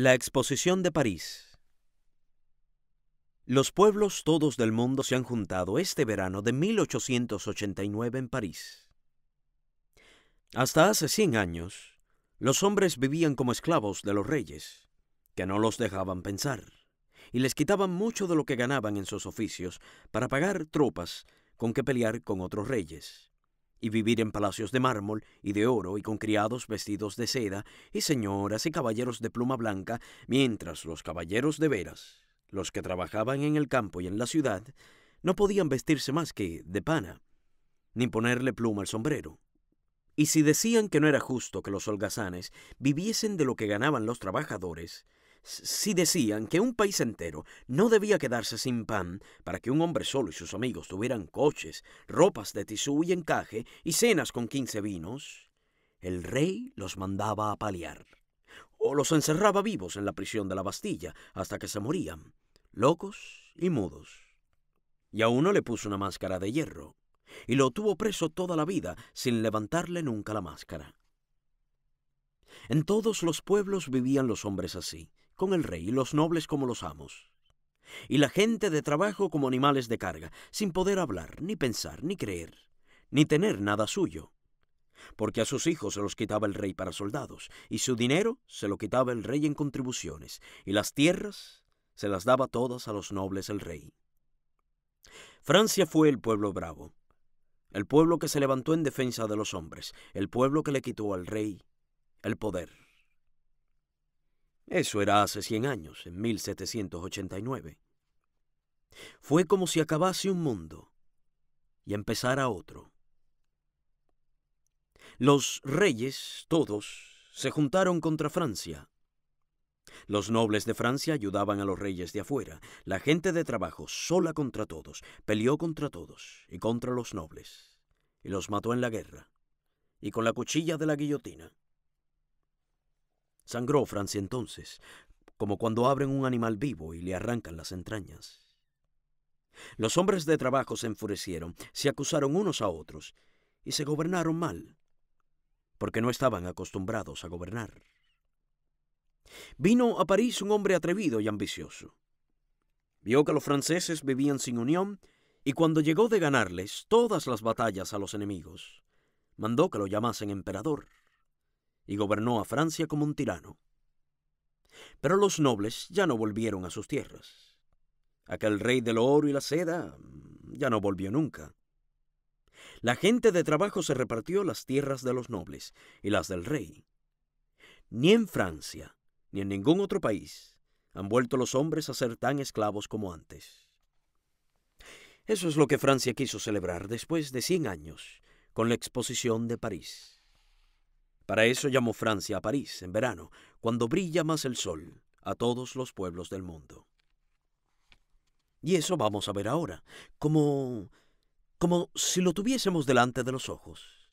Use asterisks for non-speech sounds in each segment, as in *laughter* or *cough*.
La Exposición de París Los pueblos todos del mundo se han juntado este verano de 1889 en París. Hasta hace 100 años, los hombres vivían como esclavos de los reyes, que no los dejaban pensar, y les quitaban mucho de lo que ganaban en sus oficios para pagar tropas con que pelear con otros reyes y vivir en palacios de mármol y de oro y con criados vestidos de seda y señoras y caballeros de pluma blanca, mientras los caballeros de veras, los que trabajaban en el campo y en la ciudad, no podían vestirse más que de pana, ni ponerle pluma al sombrero. Y si decían que no era justo que los holgazanes viviesen de lo que ganaban los trabajadores, si decían que un país entero no debía quedarse sin pan para que un hombre solo y sus amigos tuvieran coches, ropas de tisú y encaje y cenas con quince vinos, el rey los mandaba a paliar o los encerraba vivos en la prisión de la Bastilla hasta que se morían, locos y mudos. Y a uno le puso una máscara de hierro y lo tuvo preso toda la vida sin levantarle nunca la máscara. En todos los pueblos vivían los hombres así, con el rey y los nobles como los amos, y la gente de trabajo como animales de carga, sin poder hablar, ni pensar, ni creer, ni tener nada suyo. Porque a sus hijos se los quitaba el rey para soldados, y su dinero se lo quitaba el rey en contribuciones, y las tierras se las daba todas a los nobles el rey. Francia fue el pueblo bravo, el pueblo que se levantó en defensa de los hombres, el pueblo que le quitó al rey el poder. Eso era hace 100 años, en 1789. Fue como si acabase un mundo y empezara otro. Los reyes, todos, se juntaron contra Francia. Los nobles de Francia ayudaban a los reyes de afuera. La gente de trabajo, sola contra todos, peleó contra todos y contra los nobles. Y los mató en la guerra y con la cuchilla de la guillotina. Sangró Francia entonces, como cuando abren un animal vivo y le arrancan las entrañas. Los hombres de trabajo se enfurecieron, se acusaron unos a otros y se gobernaron mal, porque no estaban acostumbrados a gobernar. Vino a París un hombre atrevido y ambicioso. Vio que los franceses vivían sin unión y cuando llegó de ganarles todas las batallas a los enemigos, mandó que lo llamasen emperador y gobernó a Francia como un tirano. Pero los nobles ya no volvieron a sus tierras. Aquel rey del oro y la seda mm, ya no volvió nunca. La gente de trabajo se repartió las tierras de los nobles y las del rey. Ni en Francia, ni en ningún otro país, han vuelto los hombres a ser tan esclavos como antes. Eso es lo que Francia quiso celebrar después de 100 años con la exposición de París. Para eso llamó Francia a París en verano, cuando brilla más el sol a todos los pueblos del mundo. Y eso vamos a ver ahora, como como si lo tuviésemos delante de los ojos.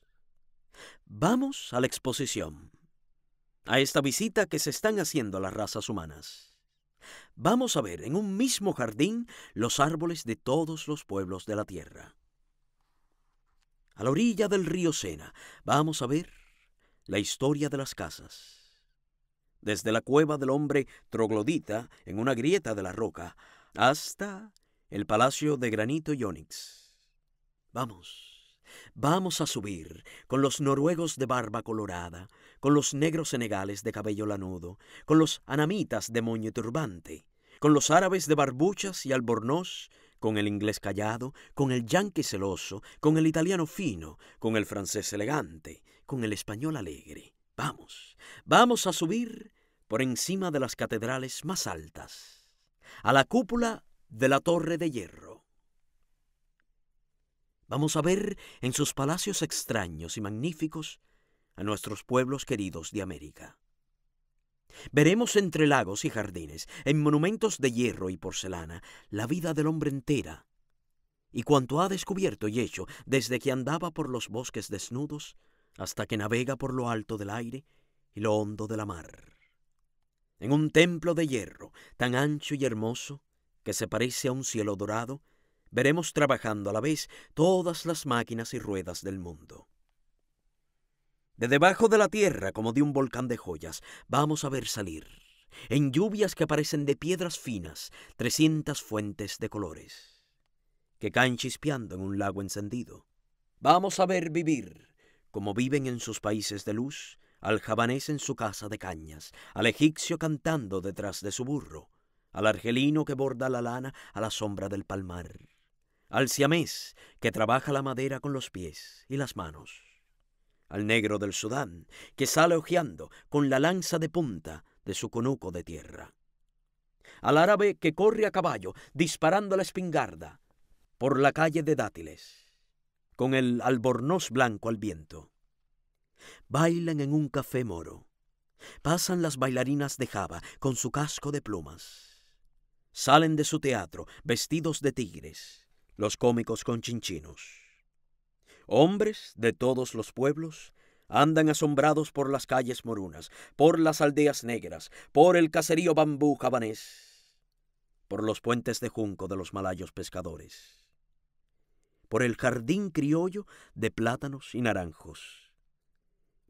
Vamos a la exposición, a esta visita que se están haciendo a las razas humanas. Vamos a ver en un mismo jardín los árboles de todos los pueblos de la tierra. A la orilla del río Sena, vamos a ver la historia de las casas. Desde la cueva del hombre troglodita en una grieta de la roca hasta el palacio de granito y onix. Vamos, vamos a subir con los noruegos de barba colorada, con los negros senegales de cabello lanudo, con los anamitas de moño turbante, con los árabes de barbuchas y albornoz, con el inglés callado, con el yanqui celoso, con el italiano fino, con el francés elegante, con el español alegre. Vamos, vamos a subir por encima de las catedrales más altas, a la cúpula de la Torre de Hierro. Vamos a ver en sus palacios extraños y magníficos a nuestros pueblos queridos de América. Veremos entre lagos y jardines, en monumentos de hierro y porcelana, la vida del hombre entera y cuanto ha descubierto y hecho desde que andaba por los bosques desnudos hasta que navega por lo alto del aire y lo hondo de la mar. En un templo de hierro tan ancho y hermoso que se parece a un cielo dorado, veremos trabajando a la vez todas las máquinas y ruedas del mundo. De debajo de la tierra, como de un volcán de joyas, vamos a ver salir, en lluvias que aparecen de piedras finas, trescientas fuentes de colores, que caen chispeando en un lago encendido. Vamos a ver vivir como viven en sus países de luz, al javanés en su casa de cañas, al egipcio cantando detrás de su burro, al argelino que borda la lana a la sombra del palmar, al siamés que trabaja la madera con los pies y las manos, al negro del Sudán que sale ojeando con la lanza de punta de su conuco de tierra, al árabe que corre a caballo disparando la espingarda por la calle de dátiles, con el albornoz blanco al viento. Bailan en un café moro. Pasan las bailarinas de Java con su casco de plumas. Salen de su teatro vestidos de tigres, los cómicos con chinchinos. Hombres de todos los pueblos andan asombrados por las calles morunas, por las aldeas negras, por el caserío bambú jabanés, por los puentes de junco de los malayos pescadores por el jardín criollo de plátanos y naranjos,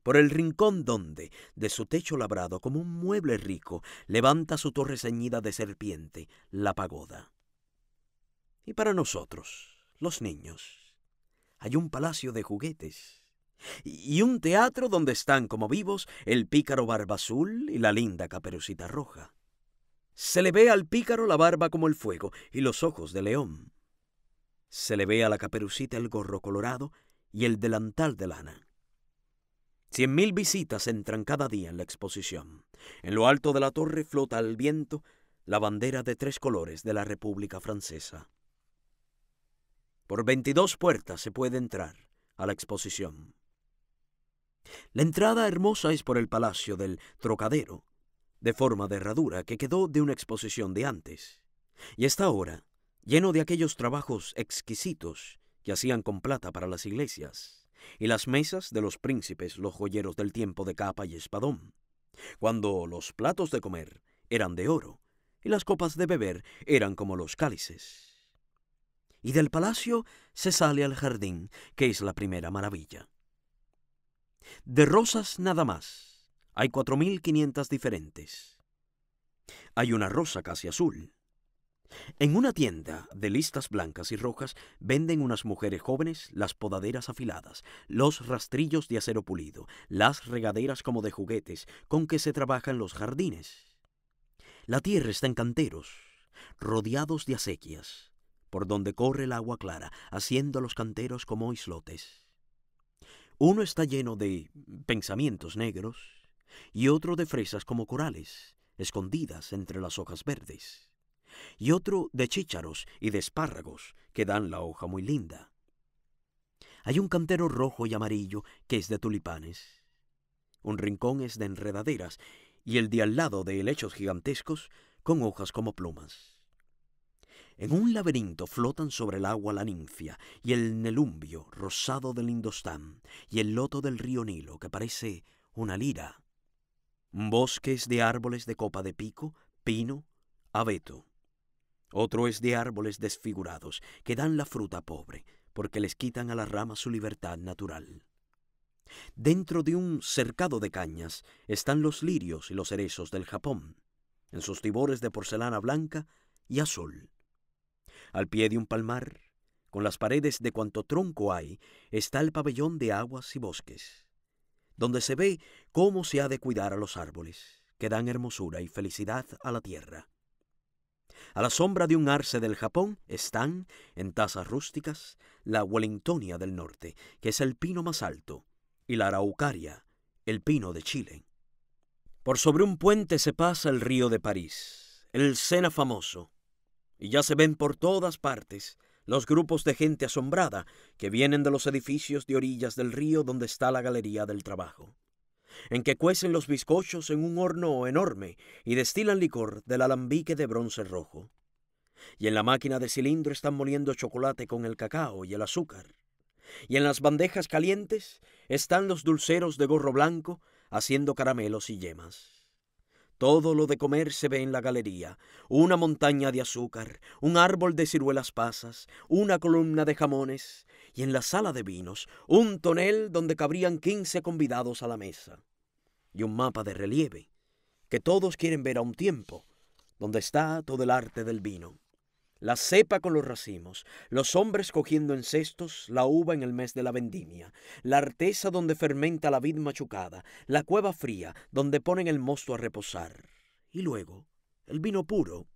por el rincón donde, de su techo labrado como un mueble rico, levanta su torre ceñida de serpiente, la pagoda. Y para nosotros, los niños, hay un palacio de juguetes y un teatro donde están como vivos el pícaro barba azul y la linda caperucita roja. Se le ve al pícaro la barba como el fuego y los ojos de león se le ve a la caperucita el gorro colorado y el delantal de lana. Cien mil visitas entran cada día en la exposición. En lo alto de la torre flota al viento la bandera de tres colores de la República Francesa. Por 22 puertas se puede entrar a la exposición. La entrada hermosa es por el Palacio del Trocadero, de forma de herradura que quedó de una exposición de antes, y está ahora lleno de aquellos trabajos exquisitos que hacían con plata para las iglesias, y las mesas de los príncipes, los joyeros del tiempo de capa y espadón, cuando los platos de comer eran de oro, y las copas de beber eran como los cálices. Y del palacio se sale al jardín, que es la primera maravilla. De rosas nada más, hay cuatro mil quinientas diferentes. Hay una rosa casi azul, en una tienda de listas blancas y rojas venden unas mujeres jóvenes las podaderas afiladas, los rastrillos de acero pulido, las regaderas como de juguetes con que se trabajan los jardines. La tierra está en canteros, rodeados de acequias, por donde corre el agua clara, haciendo a los canteros como islotes. Uno está lleno de pensamientos negros y otro de fresas como corales, escondidas entre las hojas verdes y otro de chícharos y de espárragos, que dan la hoja muy linda. Hay un cantero rojo y amarillo que es de tulipanes. Un rincón es de enredaderas y el de al lado de helechos gigantescos con hojas como plumas. En un laberinto flotan sobre el agua la ninfia y el nelumbio rosado del Indostán y el loto del río Nilo que parece una lira. Bosques de árboles de copa de pico, pino, abeto. Otro es de árboles desfigurados, que dan la fruta pobre, porque les quitan a la rama su libertad natural. Dentro de un cercado de cañas están los lirios y los cerezos del Japón, en sus tibores de porcelana blanca y azul. Al pie de un palmar, con las paredes de cuanto tronco hay, está el pabellón de aguas y bosques, donde se ve cómo se ha de cuidar a los árboles, que dan hermosura y felicidad a la tierra. A la sombra de un arce del Japón están, en tazas rústicas, la Wellingtonia del norte, que es el pino más alto, y la Araucaria, el pino de Chile. Por sobre un puente se pasa el río de París, el Sena famoso, y ya se ven por todas partes los grupos de gente asombrada que vienen de los edificios de orillas del río donde está la Galería del Trabajo en que cuecen los bizcochos en un horno enorme y destilan licor del alambique de bronce rojo. Y en la máquina de cilindro están moliendo chocolate con el cacao y el azúcar. Y en las bandejas calientes están los dulceros de gorro blanco haciendo caramelos y yemas. Todo lo de comer se ve en la galería. Una montaña de azúcar, un árbol de ciruelas pasas, una columna de jamones y en la sala de vinos un tonel donde cabrían quince convidados a la mesa. Y un mapa de relieve que todos quieren ver a un tiempo, donde está todo el arte del vino la cepa con los racimos, los hombres cogiendo en cestos la uva en el mes de la vendimia, la artesa donde fermenta la vid machucada, la cueva fría donde ponen el mosto a reposar, y luego el vino puro,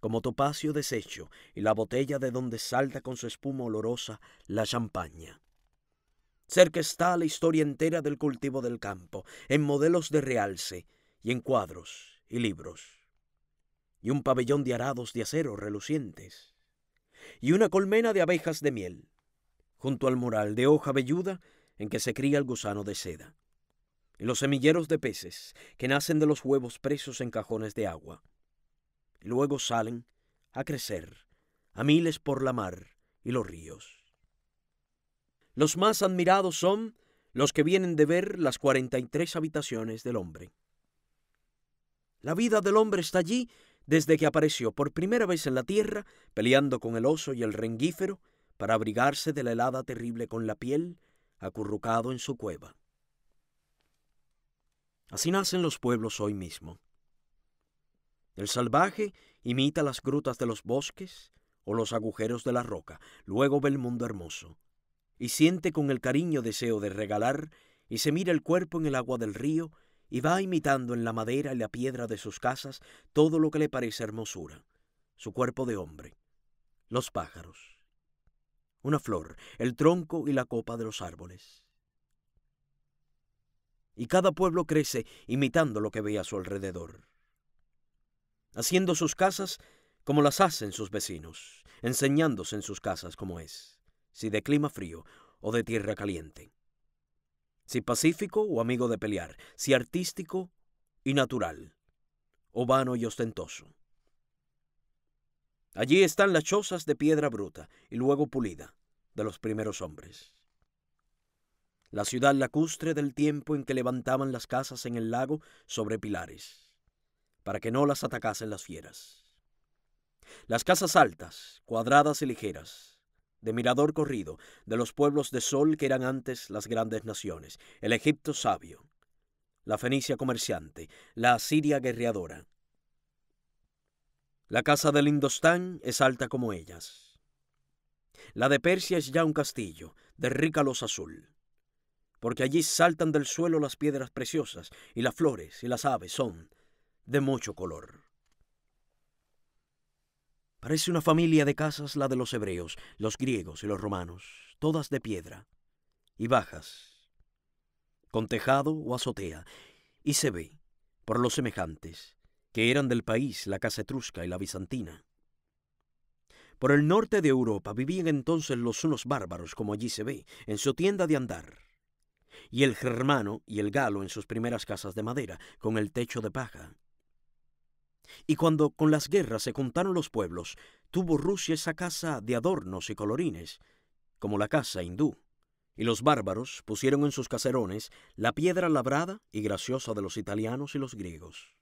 como topacio deshecho, y la botella de donde salta con su espuma olorosa la champaña. Cerca está la historia entera del cultivo del campo, en modelos de realce y en cuadros y libros y un pabellón de arados de acero relucientes, y una colmena de abejas de miel, junto al mural de hoja velluda en que se cría el gusano de seda, y los semilleros de peces que nacen de los huevos presos en cajones de agua, y luego salen a crecer a miles por la mar y los ríos. Los más admirados son los que vienen de ver las 43 habitaciones del hombre. La vida del hombre está allí desde que apareció por primera vez en la Tierra, peleando con el oso y el renguífero para abrigarse de la helada terrible con la piel, acurrucado en su cueva. Así nacen los pueblos hoy mismo. El salvaje imita las grutas de los bosques o los agujeros de la roca, luego ve el mundo hermoso, y siente con el cariño deseo de regalar, y se mira el cuerpo en el agua del río y va imitando en la madera y la piedra de sus casas todo lo que le parece hermosura, su cuerpo de hombre, los pájaros, una flor, el tronco y la copa de los árboles. Y cada pueblo crece imitando lo que ve a su alrededor, haciendo sus casas como las hacen sus vecinos, enseñándose en sus casas como es, si de clima frío o de tierra caliente si pacífico o amigo de pelear, si artístico y natural, o vano y ostentoso. Allí están las chozas de piedra bruta y luego pulida de los primeros hombres. La ciudad lacustre del tiempo en que levantaban las casas en el lago sobre pilares, para que no las atacasen las fieras. Las casas altas, cuadradas y ligeras, de mirador corrido, de los pueblos de sol que eran antes las grandes naciones, el Egipto sabio, la Fenicia comerciante, la Asiria guerreadora. La casa del Indostán es alta como ellas. La de Persia es ya un castillo, de rica luz azul, porque allí saltan del suelo las piedras preciosas, y las flores y las aves son de mucho color. Parece una familia de casas la de los hebreos, los griegos y los romanos, todas de piedra y bajas, con tejado o azotea, y se ve, por los semejantes, que eran del país la casa etrusca y la bizantina. Por el norte de Europa vivían entonces los unos bárbaros, como allí se ve, en su tienda de andar, y el germano y el galo en sus primeras casas de madera, con el techo de paja, y cuando con las guerras se contaron los pueblos, tuvo Rusia esa casa de adornos y colorines, como la casa hindú. Y los bárbaros pusieron en sus caserones la piedra labrada y graciosa de los italianos y los griegos.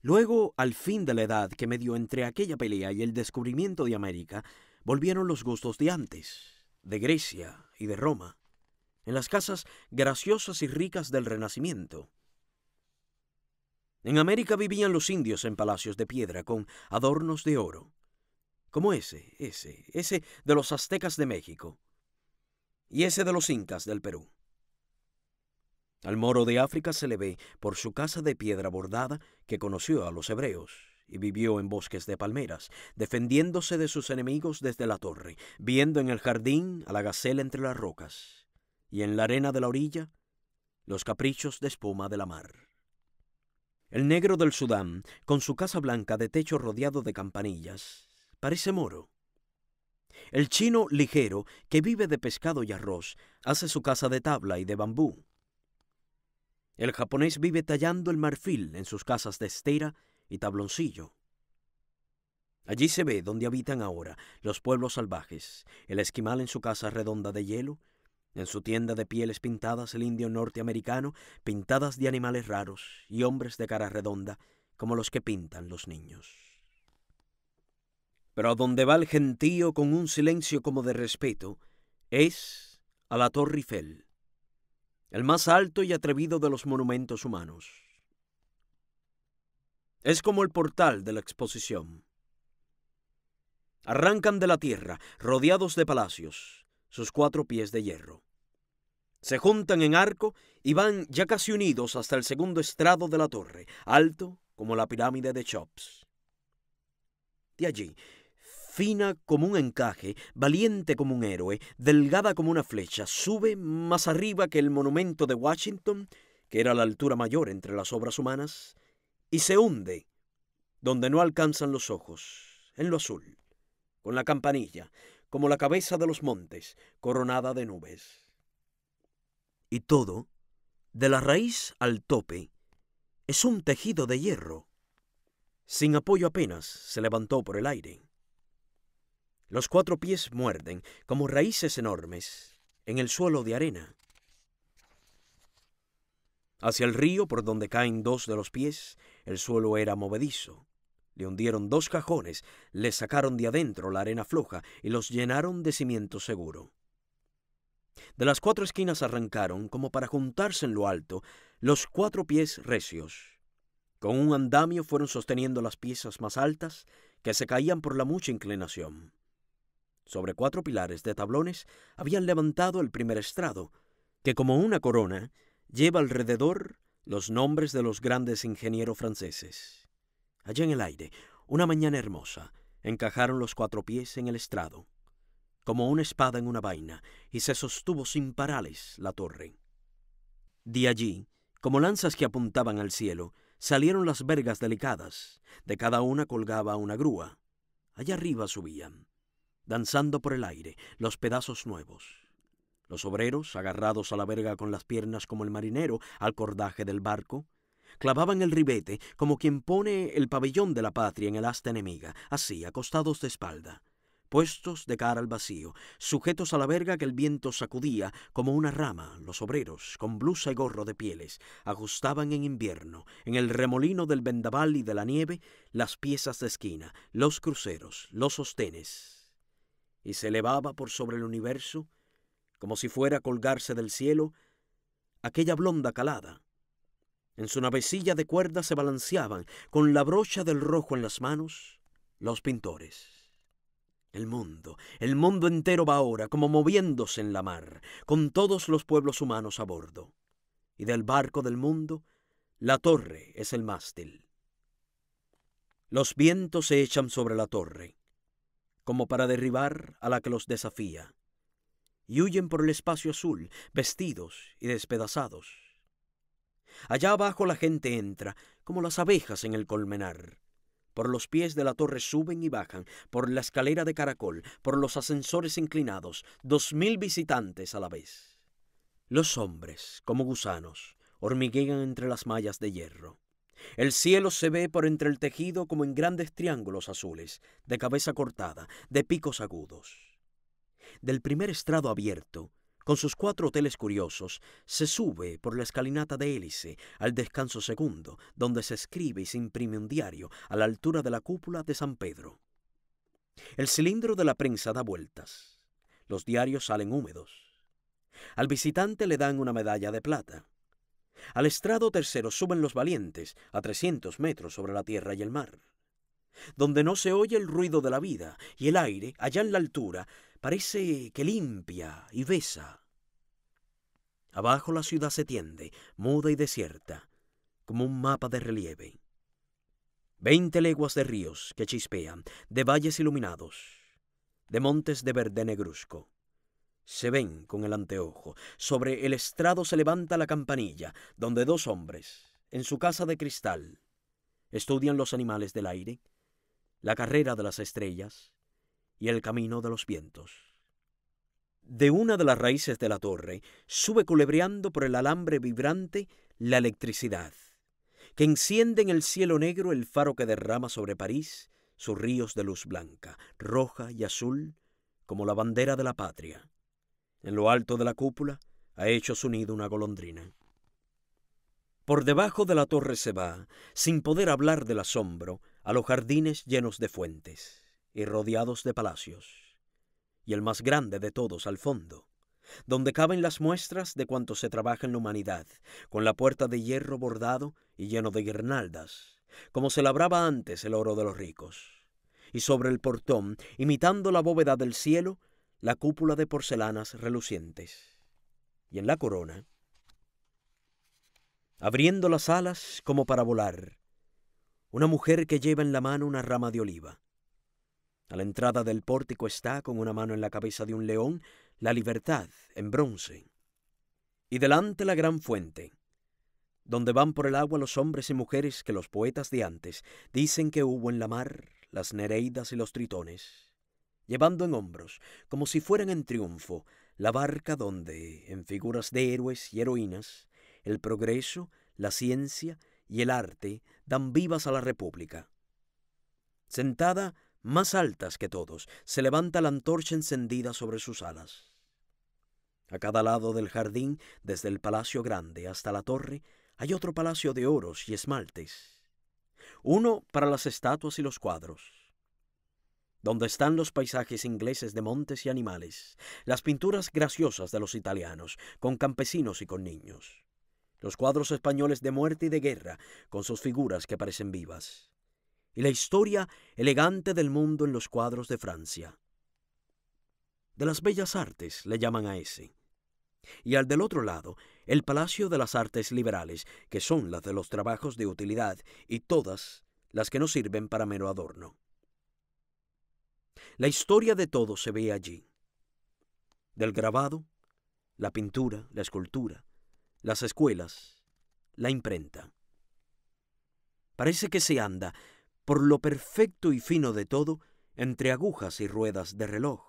Luego, al fin de la edad que medio entre aquella pelea y el descubrimiento de América, volvieron los gustos de antes, de Grecia y de Roma, en las casas graciosas y ricas del Renacimiento, en América vivían los indios en palacios de piedra con adornos de oro, como ese, ese, ese de los aztecas de México y ese de los incas del Perú. Al moro de África se le ve por su casa de piedra bordada que conoció a los hebreos y vivió en bosques de palmeras, defendiéndose de sus enemigos desde la torre, viendo en el jardín a la gacela entre las rocas y en la arena de la orilla los caprichos de espuma de la mar. El negro del Sudán, con su casa blanca de techo rodeado de campanillas, parece moro. El chino ligero, que vive de pescado y arroz, hace su casa de tabla y de bambú. El japonés vive tallando el marfil en sus casas de estera y tabloncillo. Allí se ve donde habitan ahora los pueblos salvajes, el esquimal en su casa redonda de hielo, en su tienda de pieles pintadas el indio norteamericano, pintadas de animales raros y hombres de cara redonda, como los que pintan los niños. Pero a donde va el gentío con un silencio como de respeto es a la Torre Eiffel, el más alto y atrevido de los monumentos humanos. Es como el portal de la exposición. Arrancan de la tierra, rodeados de palacios, sus cuatro pies de hierro. Se juntan en arco y van ya casi unidos hasta el segundo estrado de la torre, alto como la pirámide de Chops. De allí, fina como un encaje, valiente como un héroe, delgada como una flecha, sube más arriba que el monumento de Washington, que era la altura mayor entre las obras humanas, y se hunde, donde no alcanzan los ojos, en lo azul, con la campanilla, como la cabeza de los montes, coronada de nubes. Y todo, de la raíz al tope, es un tejido de hierro. Sin apoyo apenas, se levantó por el aire. Los cuatro pies muerden como raíces enormes en el suelo de arena. Hacia el río por donde caen dos de los pies, el suelo era movedizo. Le hundieron dos cajones, le sacaron de adentro la arena floja y los llenaron de cimiento seguro. De las cuatro esquinas arrancaron, como para juntarse en lo alto, los cuatro pies recios. Con un andamio fueron sosteniendo las piezas más altas, que se caían por la mucha inclinación. Sobre cuatro pilares de tablones habían levantado el primer estrado, que como una corona lleva alrededor los nombres de los grandes ingenieros franceses. Allá en el aire, una mañana hermosa, encajaron los cuatro pies en el estrado, como una espada en una vaina, y se sostuvo sin parales la torre. De allí, como lanzas que apuntaban al cielo, salieron las vergas delicadas, de cada una colgaba una grúa. Allá arriba subían, danzando por el aire, los pedazos nuevos. Los obreros, agarrados a la verga con las piernas como el marinero al cordaje del barco, Clavaban el ribete como quien pone el pabellón de la patria en el asta enemiga, así, acostados de espalda, puestos de cara al vacío, sujetos a la verga que el viento sacudía como una rama, los obreros, con blusa y gorro de pieles, ajustaban en invierno, en el remolino del vendaval y de la nieve, las piezas de esquina, los cruceros, los sostenes. Y se elevaba por sobre el universo, como si fuera a colgarse del cielo, aquella blonda calada, en su navecilla de cuerda se balanceaban, con la brocha del rojo en las manos, los pintores. El mundo, el mundo entero va ahora como moviéndose en la mar, con todos los pueblos humanos a bordo. Y del barco del mundo, la torre es el mástil. Los vientos se echan sobre la torre, como para derribar a la que los desafía, y huyen por el espacio azul, vestidos y despedazados Allá abajo la gente entra, como las abejas en el colmenar. Por los pies de la torre suben y bajan, por la escalera de caracol, por los ascensores inclinados, dos mil visitantes a la vez. Los hombres, como gusanos, hormiguean entre las mallas de hierro. El cielo se ve por entre el tejido como en grandes triángulos azules, de cabeza cortada, de picos agudos. Del primer estrado abierto, con sus cuatro hoteles curiosos, se sube por la escalinata de hélice al descanso segundo, donde se escribe y se imprime un diario a la altura de la cúpula de San Pedro. El cilindro de la prensa da vueltas. Los diarios salen húmedos. Al visitante le dan una medalla de plata. Al estrado tercero suben los valientes a 300 metros sobre la tierra y el mar. Donde no se oye el ruido de la vida y el aire, allá en la altura, parece que limpia y besa. Abajo la ciudad se tiende, muda y desierta, como un mapa de relieve. Veinte leguas de ríos que chispean, de valles iluminados, de montes de verde negruzco. Se ven con el anteojo. Sobre el estrado se levanta la campanilla, donde dos hombres, en su casa de cristal, estudian los animales del aire, la carrera de las estrellas, y el camino de los vientos. De una de las raíces de la torre sube culebreando por el alambre vibrante la electricidad, que enciende en el cielo negro el faro que derrama sobre París sus ríos de luz blanca, roja y azul, como la bandera de la patria. En lo alto de la cúpula ha hecho su nido una golondrina. Por debajo de la torre se va, sin poder hablar del asombro, a los jardines llenos de fuentes y rodeados de palacios, y el más grande de todos al fondo, donde caben las muestras de cuanto se trabaja en la humanidad, con la puerta de hierro bordado y lleno de guirnaldas, como se labraba antes el oro de los ricos, y sobre el portón, imitando la bóveda del cielo, la cúpula de porcelanas relucientes, y en la corona, abriendo las alas como para volar, una mujer que lleva en la mano una rama de oliva, a la entrada del pórtico está, con una mano en la cabeza de un león, la libertad en bronce. Y delante la gran fuente, donde van por el agua los hombres y mujeres que los poetas de antes dicen que hubo en la mar, las nereidas y los tritones, llevando en hombros, como si fueran en triunfo, la barca donde, en figuras de héroes y heroínas, el progreso, la ciencia y el arte dan vivas a la República. Sentada más altas que todos, se levanta la antorcha encendida sobre sus alas. A cada lado del jardín, desde el palacio grande hasta la torre, hay otro palacio de oros y esmaltes, uno para las estatuas y los cuadros, donde están los paisajes ingleses de montes y animales, las pinturas graciosas de los italianos, con campesinos y con niños, los cuadros españoles de muerte y de guerra, con sus figuras que parecen vivas y la historia elegante del mundo en los cuadros de Francia. De las bellas artes le llaman a ese. Y al del otro lado, el Palacio de las Artes Liberales, que son las de los trabajos de utilidad y todas las que no sirven para mero adorno. La historia de todo se ve allí. Del grabado, la pintura, la escultura, las escuelas, la imprenta. Parece que se anda por lo perfecto y fino de todo, entre agujas y ruedas de reloj.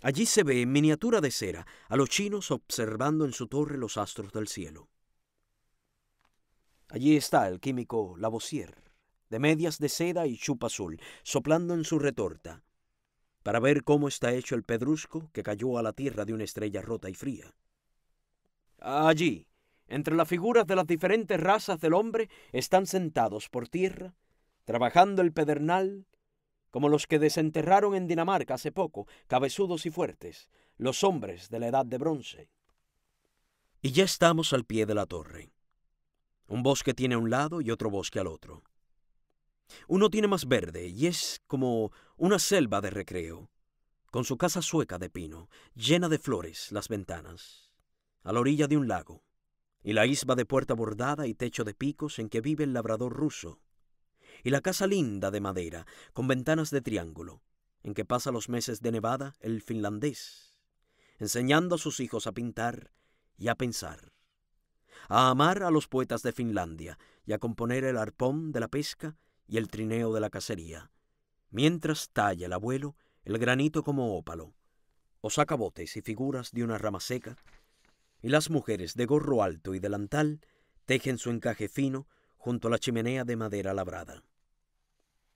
Allí se ve en miniatura de cera a los chinos observando en su torre los astros del cielo. Allí está el químico Lavoisier, de medias de seda y chupa azul, soplando en su retorta, para ver cómo está hecho el pedrusco que cayó a la tierra de una estrella rota y fría. Allí, entre las figuras de las diferentes razas del hombre están sentados por tierra, trabajando el pedernal, como los que desenterraron en Dinamarca hace poco, cabezudos y fuertes, los hombres de la edad de bronce. Y ya estamos al pie de la torre. Un bosque tiene a un lado y otro bosque al otro. Uno tiene más verde y es como una selva de recreo, con su casa sueca de pino, llena de flores las ventanas, a la orilla de un lago y la isba de puerta bordada y techo de picos en que vive el labrador ruso, y la casa linda de madera, con ventanas de triángulo, en que pasa los meses de nevada el finlandés, enseñando a sus hijos a pintar y a pensar, a amar a los poetas de Finlandia y a componer el arpón de la pesca y el trineo de la cacería, mientras talla el abuelo el granito como ópalo, o saca botes y figuras de una rama seca y las mujeres de gorro alto y delantal tejen su encaje fino junto a la chimenea de madera labrada.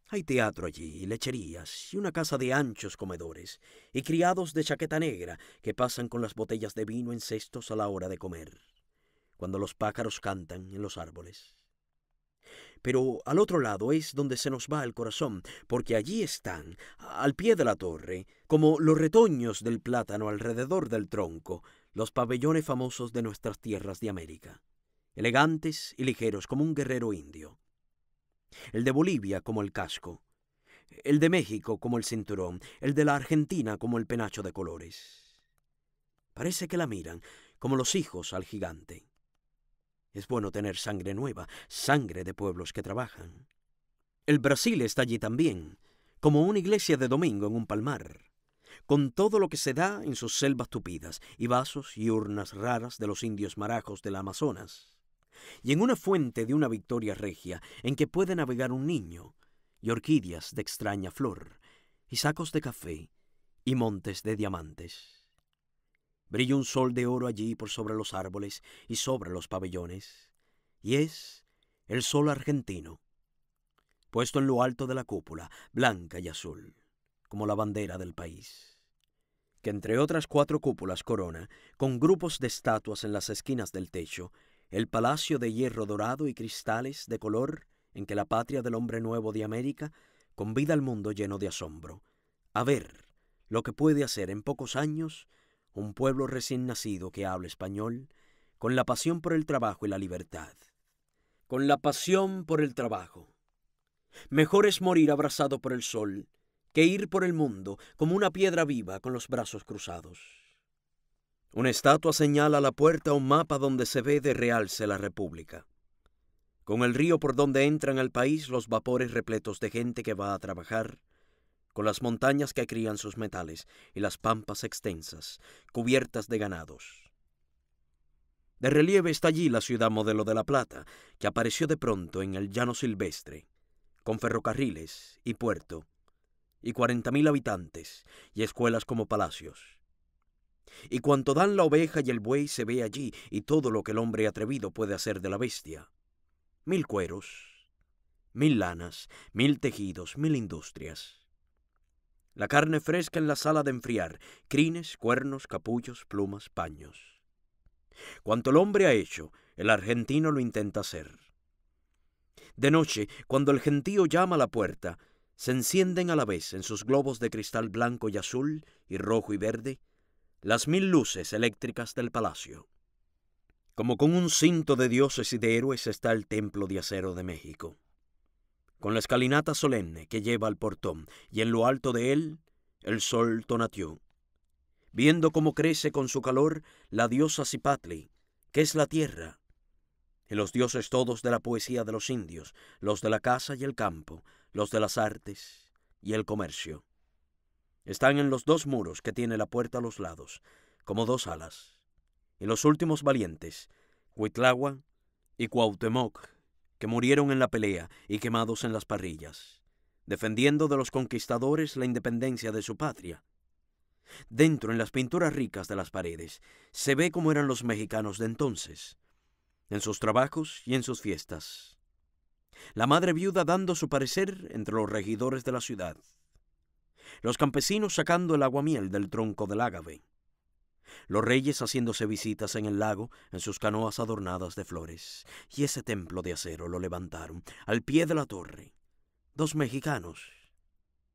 Hay teatro allí, y lecherías, y una casa de anchos comedores, y criados de chaqueta negra que pasan con las botellas de vino en cestos a la hora de comer, cuando los pájaros cantan en los árboles. Pero al otro lado es donde se nos va el corazón, porque allí están, al pie de la torre, como los retoños del plátano alrededor del tronco, los pabellones famosos de nuestras tierras de América, elegantes y ligeros como un guerrero indio. El de Bolivia como el casco, el de México como el cinturón, el de la Argentina como el penacho de colores. Parece que la miran como los hijos al gigante. Es bueno tener sangre nueva, sangre de pueblos que trabajan. El Brasil está allí también, como una iglesia de domingo en un palmar con todo lo que se da en sus selvas tupidas, y vasos y urnas raras de los indios marajos del Amazonas, y en una fuente de una victoria regia en que puede navegar un niño, y orquídeas de extraña flor, y sacos de café, y montes de diamantes. Brilla un sol de oro allí por sobre los árboles y sobre los pabellones, y es el sol argentino, puesto en lo alto de la cúpula, blanca y azul, como la bandera del país que entre otras cuatro cúpulas corona, con grupos de estatuas en las esquinas del techo, el palacio de hierro dorado y cristales de color en que la patria del hombre nuevo de América convida al mundo lleno de asombro. A ver lo que puede hacer en pocos años un pueblo recién nacido que habla español, con la pasión por el trabajo y la libertad. Con la pasión por el trabajo. Mejor es morir abrazado por el sol que ir por el mundo como una piedra viva con los brazos cruzados. Una estatua señala la puerta un mapa donde se ve de realce la República, con el río por donde entran al país los vapores repletos de gente que va a trabajar, con las montañas que crían sus metales y las pampas extensas, cubiertas de ganados. De relieve está allí la ciudad modelo de La Plata, que apareció de pronto en el llano silvestre, con ferrocarriles y puerto y cuarenta mil habitantes, y escuelas como palacios. Y cuanto dan la oveja y el buey se ve allí, y todo lo que el hombre atrevido puede hacer de la bestia. Mil cueros, mil lanas, mil tejidos, mil industrias. La carne fresca en la sala de enfriar, crines, cuernos, capullos, plumas, paños. Cuanto el hombre ha hecho, el argentino lo intenta hacer. De noche, cuando el gentío llama a la puerta, se encienden a la vez en sus globos de cristal blanco y azul y rojo y verde las mil luces eléctricas del palacio. Como con un cinto de dioses y de héroes está el Templo de Acero de México, con la escalinata solemne que lleva al portón y en lo alto de él el sol tonatió. viendo cómo crece con su calor la diosa Zipatli, que es la tierra, y los dioses todos de la poesía de los indios, los de la casa y el campo, los de las artes y el comercio. Están en los dos muros que tiene la puerta a los lados, como dos alas. Y los últimos valientes, Huitlagua y Cuauhtémoc, que murieron en la pelea y quemados en las parrillas, defendiendo de los conquistadores la independencia de su patria. Dentro, en las pinturas ricas de las paredes, se ve cómo eran los mexicanos de entonces, en sus trabajos y en sus fiestas. La madre viuda dando su parecer entre los regidores de la ciudad. Los campesinos sacando el aguamiel del tronco del ágave. Los reyes haciéndose visitas en el lago en sus canoas adornadas de flores. Y ese templo de acero lo levantaron al pie de la torre. Dos mexicanos.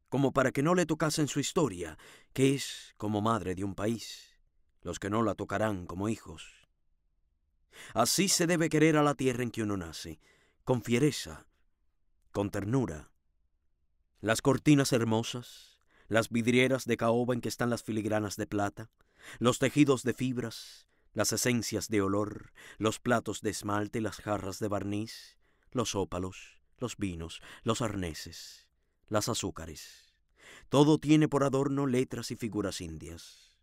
Como para que no le tocasen su historia, que es como madre de un país. Los que no la tocarán como hijos. Así se debe querer a la tierra en que uno nace con fiereza, con ternura. Las cortinas hermosas, las vidrieras de caoba en que están las filigranas de plata, los tejidos de fibras, las esencias de olor, los platos de esmalte, las jarras de barniz, los ópalos, los vinos, los arneses, las azúcares. Todo tiene por adorno letras y figuras indias.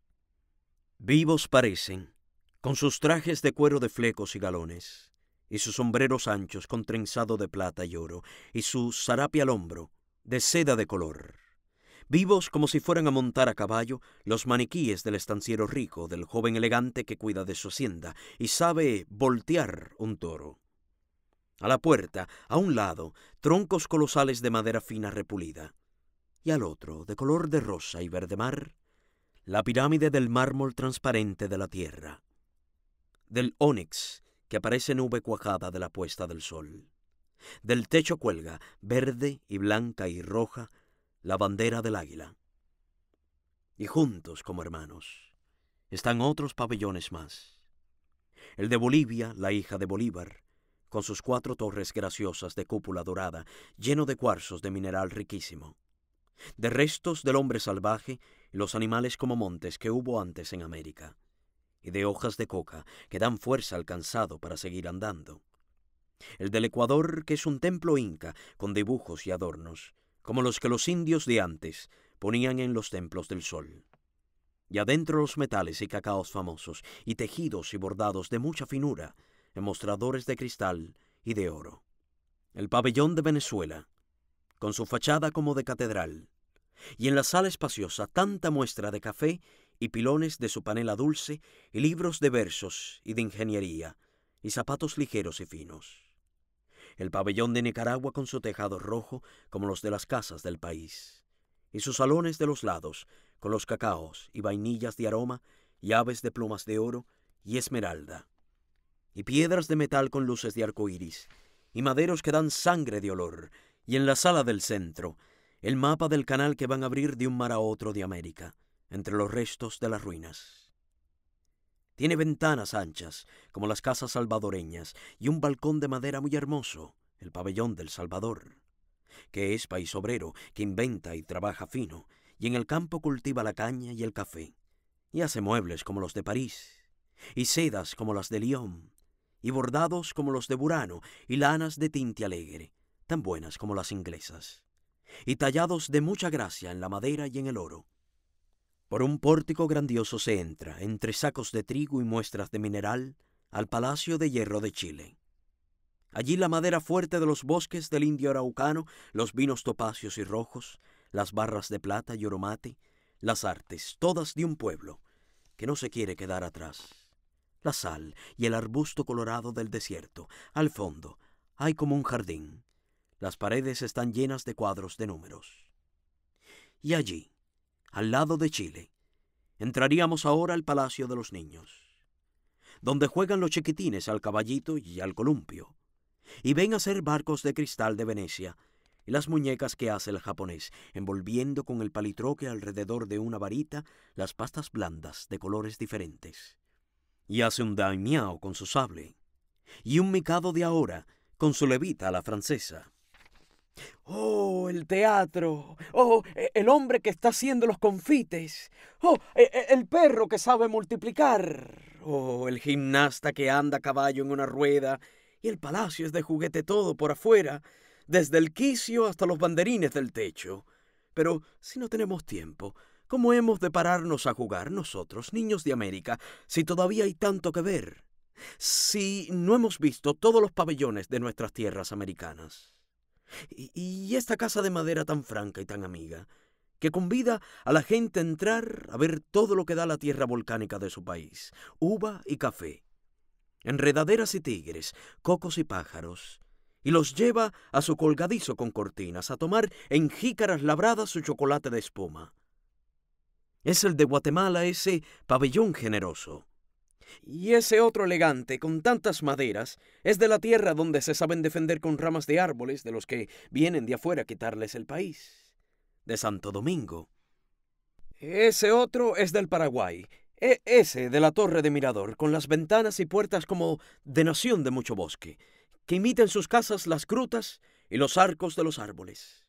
Vivos parecen, con sus trajes de cuero de flecos y galones, y sus sombreros anchos con trenzado de plata y oro, y su zarapia al hombro, de seda de color. Vivos como si fueran a montar a caballo los maniquíes del estanciero rico, del joven elegante que cuida de su hacienda y sabe voltear un toro. A la puerta, a un lado, troncos colosales de madera fina repulida, y al otro, de color de rosa y verde mar, la pirámide del mármol transparente de la tierra, del ónix que aparece nube cuajada de la puesta del sol. Del techo cuelga, verde y blanca y roja, la bandera del águila. Y juntos como hermanos están otros pabellones más. El de Bolivia, la hija de Bolívar, con sus cuatro torres graciosas de cúpula dorada, lleno de cuarzos de mineral riquísimo, de restos del hombre salvaje y los animales como montes que hubo antes en América y de hojas de coca que dan fuerza al cansado para seguir andando. El del Ecuador, que es un templo inca con dibujos y adornos, como los que los indios de antes ponían en los templos del sol. Y adentro los metales y cacaos famosos, y tejidos y bordados de mucha finura, en mostradores de cristal y de oro. El pabellón de Venezuela, con su fachada como de catedral, y en la sala espaciosa tanta muestra de café y pilones de su panela dulce, y libros de versos y de ingeniería, y zapatos ligeros y finos. El pabellón de Nicaragua con su tejado rojo como los de las casas del país, y sus salones de los lados con los cacaos y vainillas de aroma, y aves de plumas de oro y esmeralda, y piedras de metal con luces de arco iris, y maderos que dan sangre de olor, y en la sala del centro, el mapa del canal que van a abrir de un mar a otro de América, entre los restos de las ruinas. Tiene ventanas anchas, como las casas salvadoreñas, y un balcón de madera muy hermoso, el pabellón del Salvador, que es país obrero, que inventa y trabaja fino, y en el campo cultiva la caña y el café, y hace muebles como los de París, y sedas como las de Lyon, y bordados como los de Burano, y lanas de tinte alegre, tan buenas como las inglesas, y tallados de mucha gracia en la madera y en el oro, por un pórtico grandioso se entra, entre sacos de trigo y muestras de mineral, al Palacio de Hierro de Chile. Allí la madera fuerte de los bosques del indio araucano, los vinos topacios y rojos, las barras de plata y oromate, las artes, todas de un pueblo que no se quiere quedar atrás. La sal y el arbusto colorado del desierto. Al fondo hay como un jardín. Las paredes están llenas de cuadros de números. Y allí, al lado de Chile, entraríamos ahora al Palacio de los Niños, donde juegan los chiquitines al caballito y al columpio, y ven a hacer barcos de cristal de Venecia y las muñecas que hace el japonés, envolviendo con el palitroque alrededor de una varita las pastas blandas de colores diferentes. Y hace un daimiao con su sable, y un micado de ahora con su levita a la francesa. Oh, el teatro. Oh, e, el hombre que está haciendo los confites. Oh, e, e, el perro que sabe multiplicar. Oh, el gimnasta que anda a caballo en una rueda. Y el palacio es de juguete todo por afuera, desde el quicio hasta los banderines del techo. Pero si no tenemos tiempo, ¿cómo hemos de pararnos a jugar nosotros, niños de América, si todavía hay tanto que ver? Si no hemos visto todos los pabellones de nuestras tierras americanas. Y, esta casa de madera tan franca y tan amiga, que convida a la gente a entrar a ver todo lo que da la tierra volcánica de su país, uva y café, enredaderas y tigres, cocos y pájaros, y los lleva a su colgadizo con cortinas a tomar en jícaras labradas su chocolate de espuma. Es el de Guatemala ese pabellón generoso, y ese otro elegante, con tantas maderas, es de la tierra donde se saben defender con ramas de árboles de los que vienen de afuera a quitarles el país. De Santo Domingo. Ese otro es del Paraguay. E, ese de la torre de mirador, con las ventanas y puertas como de nación de mucho bosque, que imita en sus casas las crutas y los arcos de los árboles.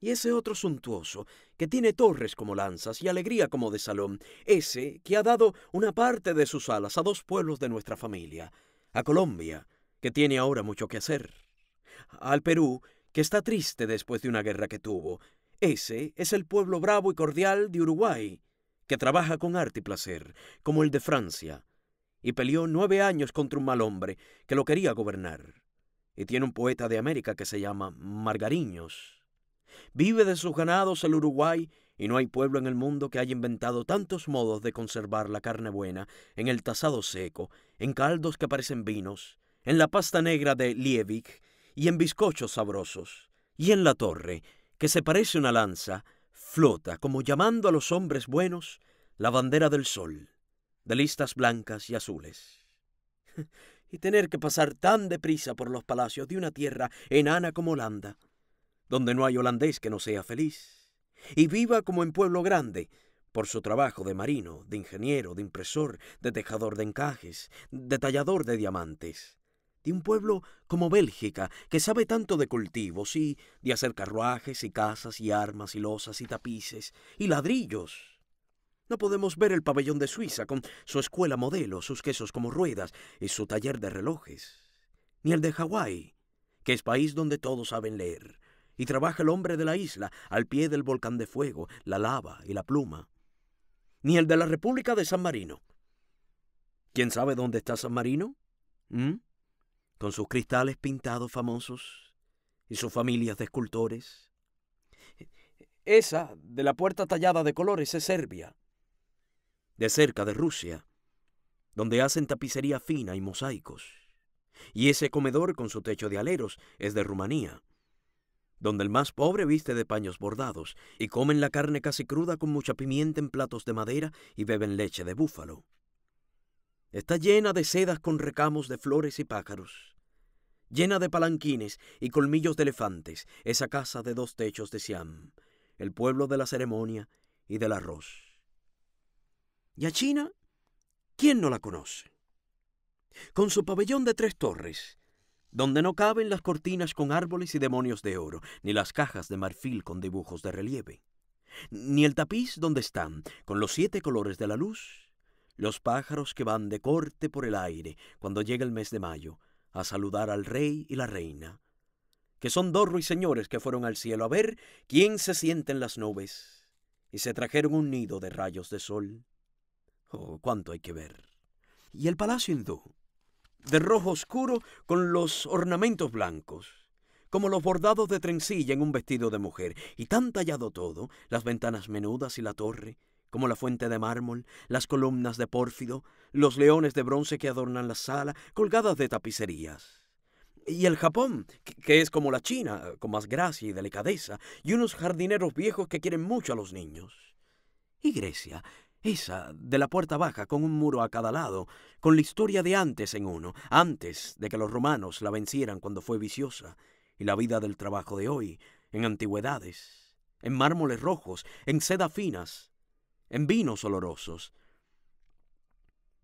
Y ese otro suntuoso, que tiene torres como lanzas y alegría como de salón, ese que ha dado una parte de sus alas a dos pueblos de nuestra familia, a Colombia, que tiene ahora mucho que hacer, al Perú, que está triste después de una guerra que tuvo, ese es el pueblo bravo y cordial de Uruguay, que trabaja con arte y placer, como el de Francia, y peleó nueve años contra un mal hombre que lo quería gobernar, y tiene un poeta de América que se llama Margariños Vive de sus ganados el Uruguay y no hay pueblo en el mundo que haya inventado tantos modos de conservar la carne buena en el tasado seco, en caldos que parecen vinos, en la pasta negra de Liebig y en bizcochos sabrosos, y en la torre, que se parece una lanza, flota como llamando a los hombres buenos la bandera del sol, de listas blancas y azules. *laughs* y tener que pasar tan deprisa por los palacios de una tierra enana como Holanda, donde no hay holandés que no sea feliz, y viva como en pueblo grande, por su trabajo de marino, de ingeniero, de impresor, de tejador de encajes, de tallador de diamantes, de un pueblo como Bélgica, que sabe tanto de cultivos y de hacer carruajes y casas y armas y losas y tapices y ladrillos. No podemos ver el pabellón de Suiza con su escuela modelo, sus quesos como ruedas y su taller de relojes. Ni el de Hawái, que es país donde todos saben leer, y trabaja el hombre de la isla al pie del volcán de fuego, la lava y la pluma, ni el de la República de San Marino. ¿Quién sabe dónde está San Marino? ¿Mm? Con sus cristales pintados famosos y sus familias de escultores. Esa de la puerta tallada de colores es Serbia, de cerca de Rusia, donde hacen tapicería fina y mosaicos. Y ese comedor con su techo de aleros es de Rumanía donde el más pobre viste de paños bordados, y comen la carne casi cruda con mucha pimienta en platos de madera y beben leche de búfalo. Está llena de sedas con recamos de flores y pájaros, llena de palanquines y colmillos de elefantes, esa casa de dos techos de Siam, el pueblo de la ceremonia y del arroz. Y a China, ¿quién no la conoce? Con su pabellón de tres torres, donde no caben las cortinas con árboles y demonios de oro, ni las cajas de marfil con dibujos de relieve, ni el tapiz donde están, con los siete colores de la luz, los pájaros que van de corte por el aire cuando llega el mes de mayo a saludar al rey y la reina, que son dos ruiseñores que fueron al cielo a ver quién se sienta en las nubes, y se trajeron un nido de rayos de sol. Oh, cuánto hay que ver. Y el palacio hindú, de rojo oscuro con los ornamentos blancos, como los bordados de trencilla en un vestido de mujer, y tan tallado todo, las ventanas menudas y la torre, como la fuente de mármol, las columnas de pórfido, los leones de bronce que adornan la sala, colgadas de tapicerías. Y el Japón, que es como la China, con más gracia y delicadeza, y unos jardineros viejos que quieren mucho a los niños. Y Grecia, esa, de la puerta baja, con un muro a cada lado, con la historia de antes en uno, antes de que los romanos la vencieran cuando fue viciosa, y la vida del trabajo de hoy, en antigüedades, en mármoles rojos, en seda finas, en vinos olorosos.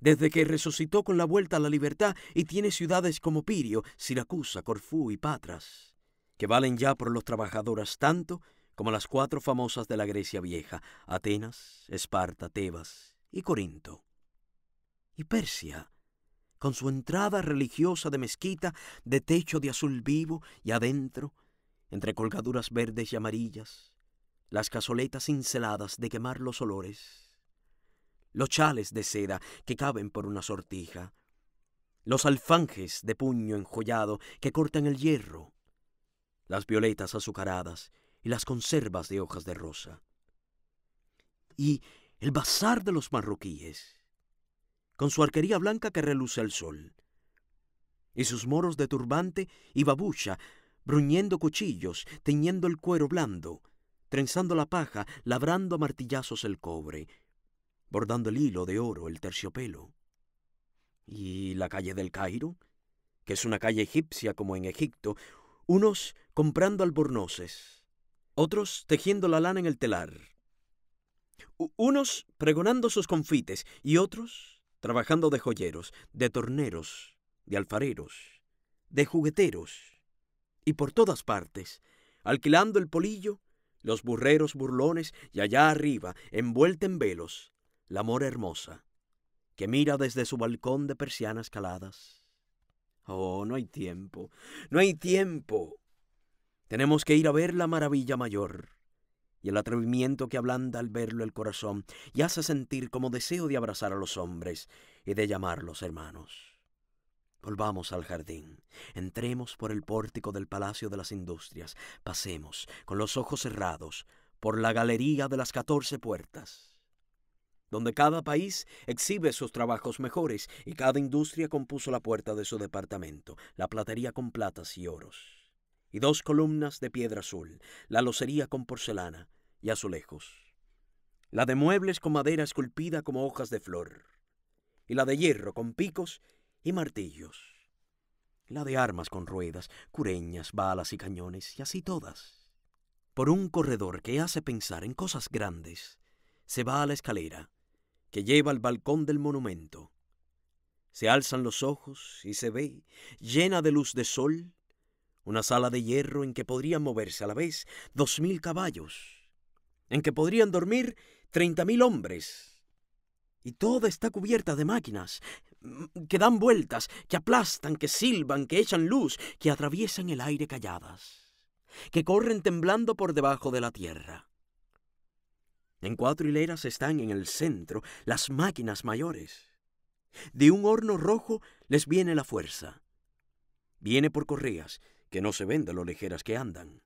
Desde que resucitó con la vuelta a la libertad y tiene ciudades como Pirio, Siracusa, Corfú y Patras, que valen ya por los trabajadores tanto como las cuatro famosas de la Grecia vieja, Atenas, Esparta, Tebas y Corinto. Y Persia, con su entrada religiosa de mezquita, de techo de azul vivo y adentro, entre colgaduras verdes y amarillas, las cazoletas cinceladas de quemar los olores, los chales de seda que caben por una sortija, los alfanjes de puño enjollado que cortan el hierro, las violetas azucaradas y las conservas de hojas de rosa. Y el bazar de los marroquíes, con su arquería blanca que reluce al sol, y sus moros de turbante y babucha, bruñendo cuchillos, teñiendo el cuero blando, trenzando la paja, labrando a martillazos el cobre, bordando el hilo de oro el terciopelo. Y la calle del Cairo, que es una calle egipcia como en Egipto, unos comprando albornoces, otros tejiendo la lana en el telar, unos pregonando sus confites y otros trabajando de joyeros, de torneros, de alfareros, de jugueteros, y por todas partes, alquilando el polillo, los burreros burlones y allá arriba, envuelta en velos, la mora hermosa, que mira desde su balcón de persianas caladas. Oh, no hay tiempo, no hay tiempo. Tenemos que ir a ver la maravilla mayor y el atrevimiento que ablanda al verlo el corazón y hace sentir como deseo de abrazar a los hombres y de llamarlos hermanos. Volvamos al jardín, entremos por el pórtico del Palacio de las Industrias, pasemos, con los ojos cerrados, por la galería de las catorce puertas, donde cada país exhibe sus trabajos mejores y cada industria compuso la puerta de su departamento, la platería con platas y oros y dos columnas de piedra azul, la locería con porcelana y azulejos, la de muebles con madera esculpida como hojas de flor, y la de hierro con picos y martillos, la de armas con ruedas, cureñas, balas y cañones, y así todas. Por un corredor que hace pensar en cosas grandes, se va a la escalera, que lleva al balcón del monumento. Se alzan los ojos y se ve, llena de luz de sol, una sala de hierro en que podrían moverse a la vez dos mil caballos, en que podrían dormir treinta mil hombres. Y toda está cubierta de máquinas mm, que dan vueltas, que aplastan, que silban, que echan luz, que atraviesan el aire calladas, que corren temblando por debajo de la tierra. En cuatro hileras están en el centro las máquinas mayores. De un horno rojo les viene la fuerza. Viene por correas, que no se ven de lo ligeras que andan.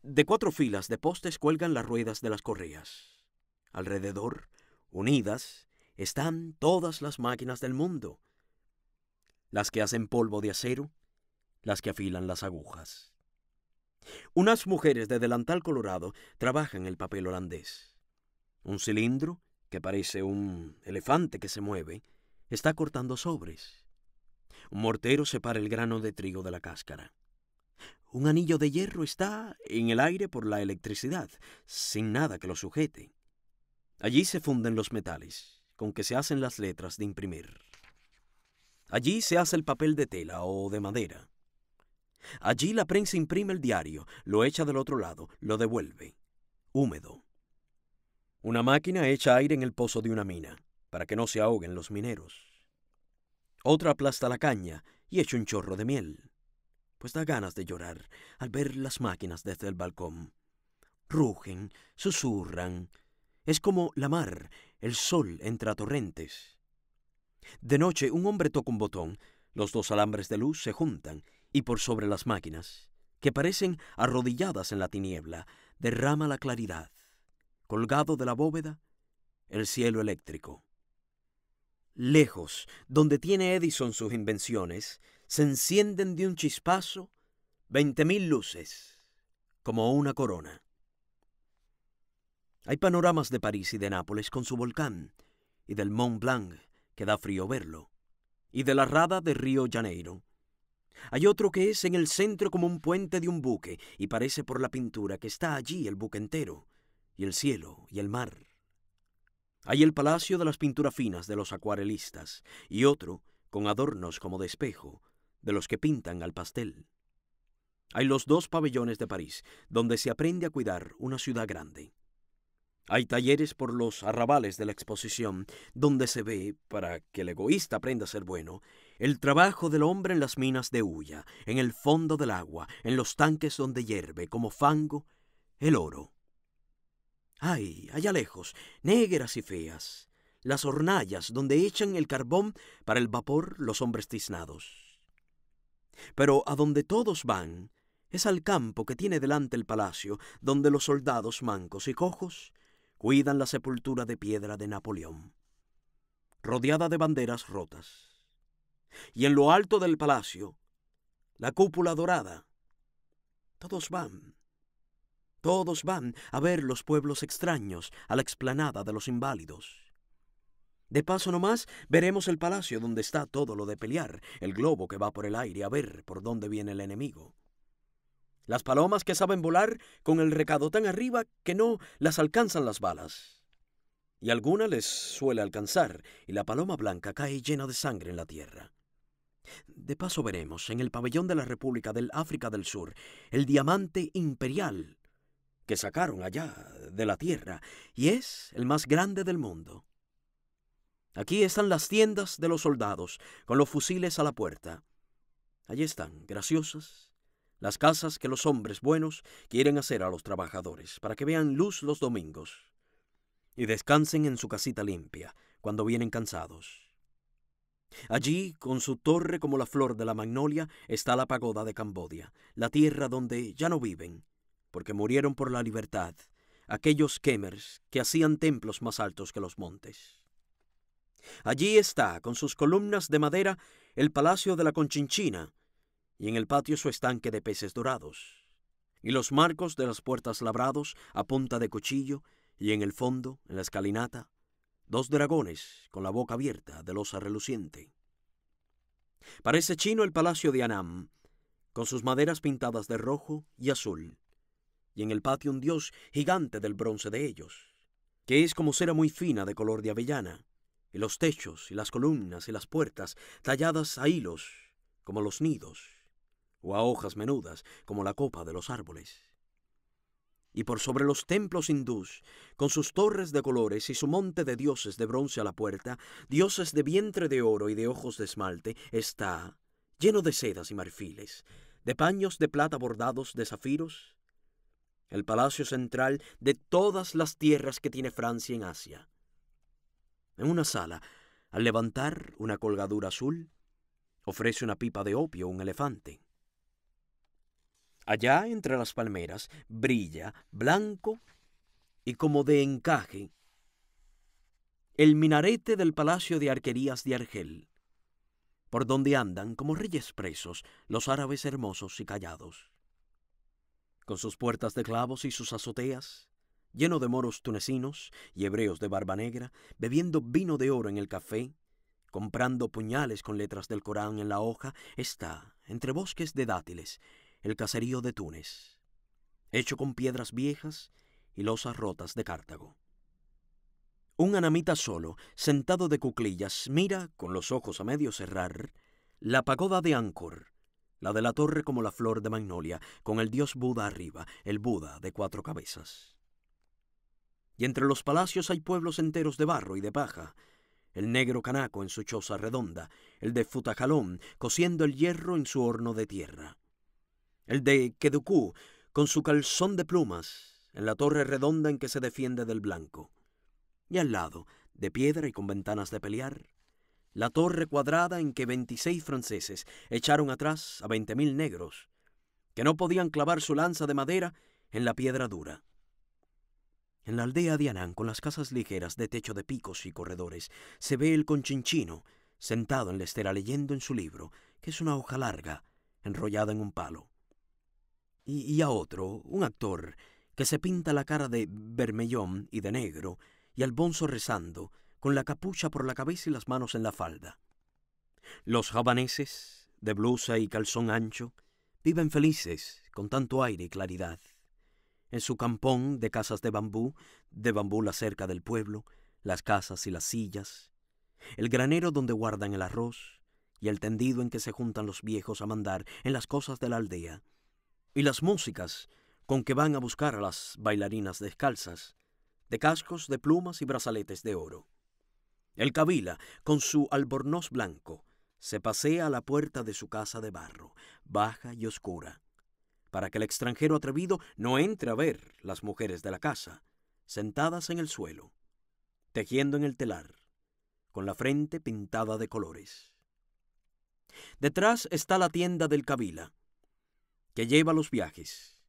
De cuatro filas de postes cuelgan las ruedas de las correas. Alrededor, unidas, están todas las máquinas del mundo. Las que hacen polvo de acero, las que afilan las agujas. Unas mujeres de delantal colorado trabajan el papel holandés. Un cilindro, que parece un elefante que se mueve, está cortando sobres. Un mortero separa el grano de trigo de la cáscara. Un anillo de hierro está en el aire por la electricidad, sin nada que lo sujete. Allí se funden los metales, con que se hacen las letras de imprimir. Allí se hace el papel de tela o de madera. Allí la prensa imprime el diario, lo echa del otro lado, lo devuelve, húmedo. Una máquina echa aire en el pozo de una mina, para que no se ahoguen los mineros. Otra aplasta la caña y echa un chorro de miel. Pues da ganas de llorar al ver las máquinas desde el balcón. Rugen, susurran. Es como la mar, el sol entra torrentes. De noche un hombre toca un botón, los dos alambres de luz se juntan y por sobre las máquinas, que parecen arrodilladas en la tiniebla, derrama la claridad. Colgado de la bóveda, el cielo eléctrico. Lejos, donde tiene Edison sus invenciones, se encienden de un chispazo veinte mil luces, como una corona. Hay panoramas de París y de Nápoles con su volcán, y del Mont Blanc, que da frío verlo, y de la rada de Río Janeiro. Hay otro que es en el centro como un puente de un buque, y parece por la pintura que está allí el buque entero, y el cielo, y el mar. Hay el Palacio de las Pinturas Finas de los acuarelistas, y otro, con adornos como de espejo, de los que pintan al pastel. Hay los dos pabellones de París, donde se aprende a cuidar una ciudad grande. Hay talleres por los arrabales de la exposición, donde se ve, para que el egoísta aprenda a ser bueno, el trabajo del hombre en las minas de hulla, en el fondo del agua, en los tanques donde hierve, como fango, el oro. Ay, allá lejos, negras y feas, las hornallas donde echan el carbón para el vapor los hombres tiznados. Pero a donde todos van es al campo que tiene delante el palacio, donde los soldados mancos y cojos cuidan la sepultura de piedra de Napoleón, rodeada de banderas rotas. Y en lo alto del palacio, la cúpula dorada. Todos van, todos van a ver los pueblos extraños, a la explanada de los inválidos. De paso nomás, veremos el palacio donde está todo lo de pelear, el globo que va por el aire a ver por dónde viene el enemigo. Las palomas que saben volar con el recado tan arriba que no las alcanzan las balas. Y alguna les suele alcanzar, y la paloma blanca cae llena de sangre en la tierra. De paso veremos, en el pabellón de la República del África del Sur, el diamante imperial que sacaron allá de la tierra, y es el más grande del mundo. Aquí están las tiendas de los soldados, con los fusiles a la puerta. Allí están, graciosas, las casas que los hombres buenos quieren hacer a los trabajadores, para que vean luz los domingos y descansen en su casita limpia cuando vienen cansados. Allí, con su torre como la flor de la magnolia, está la pagoda de Cambodia, la tierra donde ya no viven, porque murieron por la libertad aquellos kemers que hacían templos más altos que los montes. Allí está, con sus columnas de madera, el Palacio de la Conchinchina, y en el patio su estanque de peces dorados, y los marcos de las puertas labrados a punta de cuchillo, y en el fondo, en la escalinata, dos dragones con la boca abierta de losa reluciente. Parece chino el palacio de Anam, con sus maderas pintadas de rojo y azul, y en el patio un dios gigante del bronce de ellos, que es como cera muy fina de color de avellana, y los techos y las columnas y las puertas talladas a hilos, como los nidos, o a hojas menudas, como la copa de los árboles. Y por sobre los templos hindús, con sus torres de colores y su monte de dioses de bronce a la puerta, dioses de vientre de oro y de ojos de esmalte, está, lleno de sedas y marfiles, de paños de plata bordados de zafiros, el palacio central de todas las tierras que tiene Francia en Asia en una sala. Al levantar una colgadura azul, ofrece una pipa de opio a un elefante. Allá entre las palmeras brilla, blanco y como de encaje, el minarete del Palacio de Arquerías de Argel, por donde andan como reyes presos los árabes hermosos y callados. Con sus puertas de clavos y sus azoteas, lleno de moros tunecinos y hebreos de barba negra, bebiendo vino de oro en el café, comprando puñales con letras del Corán en la hoja, está, entre bosques de dátiles, el caserío de Túnez, hecho con piedras viejas y losas rotas de Cartago. Un anamita solo, sentado de cuclillas, mira, con los ojos a medio cerrar, la pagoda de Angkor, la de la torre como la flor de magnolia, con el dios Buda arriba, el Buda de cuatro cabezas y entre los palacios hay pueblos enteros de barro y de paja. El negro canaco en su choza redonda, el de Futajalón cosiendo el hierro en su horno de tierra. El de Queducú, con su calzón de plumas en la torre redonda en que se defiende del blanco. Y al lado, de piedra y con ventanas de pelear, la torre cuadrada en que veintiséis franceses echaron atrás a veinte mil negros, que no podían clavar su lanza de madera en la piedra dura. En la aldea de Anán, con las casas ligeras de techo de picos y corredores, se ve el conchinchino, sentado en la estera leyendo en su libro, que es una hoja larga, enrollada en un palo. Y, a otro, un actor, que se pinta la cara de bermellón y de negro, y al bonzo rezando, con la capucha por la cabeza y las manos en la falda. Los jabaneses, de blusa y calzón ancho, viven felices, con tanto aire y claridad en su campón de casas de bambú, de bambú la cerca del pueblo, las casas y las sillas, el granero donde guardan el arroz, y el tendido en que se juntan los viejos a mandar en las cosas de la aldea, y las músicas con que van a buscar a las bailarinas descalzas, de cascos, de plumas y brazaletes de oro. El cabila, con su albornoz blanco, se pasea a la puerta de su casa de barro, baja y oscura, para que el extranjero atrevido no entre a ver las mujeres de la casa, sentadas en el suelo, tejiendo en el telar, con la frente pintada de colores. Detrás está la tienda del Kabila, que lleva los viajes.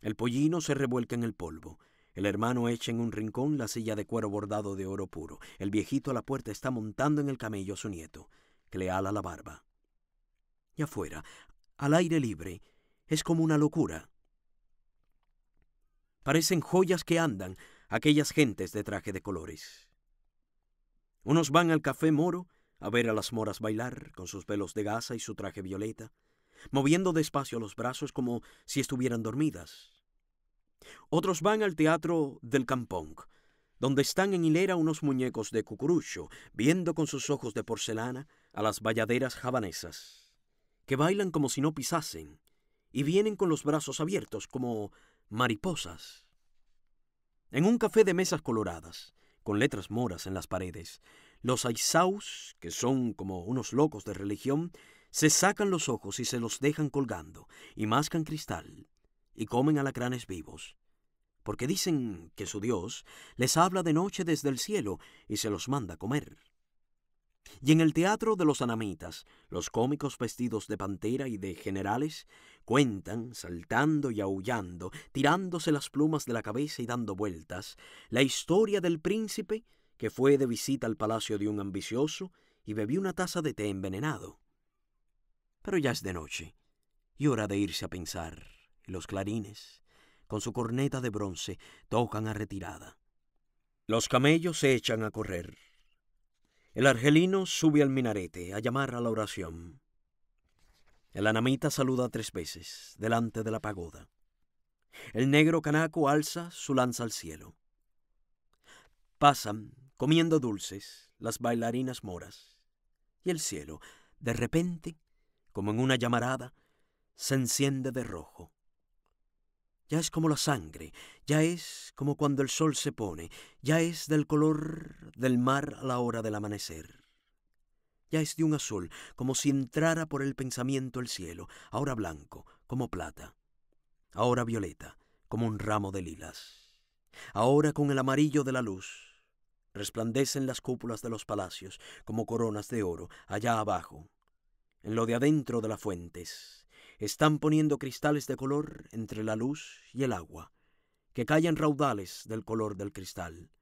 El pollino se revuelca en el polvo, el hermano echa en un rincón la silla de cuero bordado de oro puro, el viejito a la puerta está montando en el camello a su nieto, que le ala la barba. Y afuera, al aire libre, es como una locura. Parecen joyas que andan aquellas gentes de traje de colores. Unos van al café moro a ver a las moras bailar con sus velos de gasa y su traje violeta, moviendo despacio los brazos como si estuvieran dormidas. Otros van al teatro del Campong, donde están en hilera unos muñecos de cucurucho, viendo con sus ojos de porcelana a las bayaderas javanesas, que bailan como si no pisasen, y vienen con los brazos abiertos como mariposas. En un café de mesas coloradas, con letras moras en las paredes, los aizaus, que son como unos locos de religión, se sacan los ojos y se los dejan colgando, y mascan cristal, y comen alacranes vivos, porque dicen que su Dios les habla de noche desde el cielo y se los manda comer. Y en el teatro de los anamitas, los cómicos vestidos de pantera y de generales Cuentan, saltando y aullando, tirándose las plumas de la cabeza y dando vueltas, la historia del príncipe que fue de visita al palacio de un ambicioso y bebió una taza de té envenenado. Pero ya es de noche, y hora de irse a pensar, y los clarines, con su corneta de bronce, tocan a retirada. Los camellos se echan a correr. El argelino sube al minarete a llamar a la oración. El anamita saluda tres veces delante de la pagoda. El negro canaco alza su lanza al cielo. Pasan, comiendo dulces, las bailarinas moras. Y el cielo, de repente, como en una llamarada, se enciende de rojo. Ya es como la sangre, ya es como cuando el sol se pone, ya es del color del mar a la hora del amanecer. Ya es de un azul, como si entrara por el pensamiento el cielo, ahora blanco, como plata, ahora violeta, como un ramo de lilas, ahora con el amarillo de la luz. Resplandecen las cúpulas de los palacios como coronas de oro allá abajo, en lo de adentro de las fuentes. Están poniendo cristales de color entre la luz y el agua, que callan raudales del color del cristal,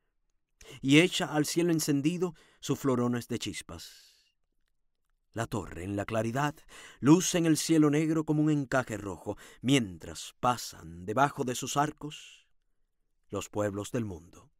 y echa al cielo encendido sus florones de chispas. La torre, en la claridad, luce en el cielo negro como un encaje rojo, mientras pasan debajo de sus arcos los pueblos del mundo.